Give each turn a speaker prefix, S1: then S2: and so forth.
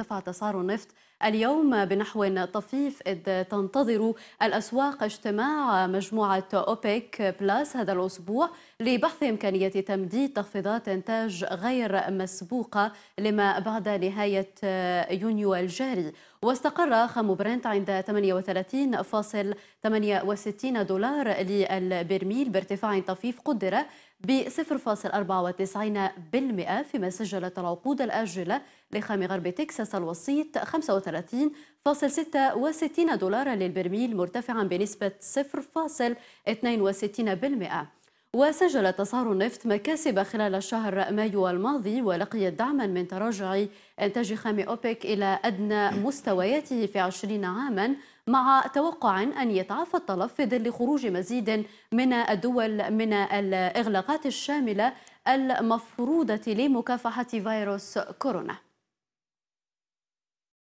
S1: ارتفع أسعار النفط اليوم بنحو طفيف إذ تنتظر الأسواق اجتماع مجموعة أوبيك بلاس هذا الأسبوع لبحث إمكانية تمديد تخفيضات إنتاج غير مسبوقة لما بعد نهاية يونيو الجاري واستقر خام برنت عند 38.68 دولار للبرميل بارتفاع طفيف قدر ب 0.94% فيما سجلت العقود الآجلة لخام غرب تكساس الوسيط 35.66 دولار للبرميل مرتفعا بنسبة 0.62% وسجل تصار النفط مكاسب خلال شهر مايو الماضي ولقيت دعما من تراجع إنتاج خام أوبك إلى أدنى مستوياته في عشرين عاما مع توقع أن يتعافى الطلب في ظل خروج مزيد من الدول من الإغلاقات الشاملة المفروضة لمكافحة فيروس كورونا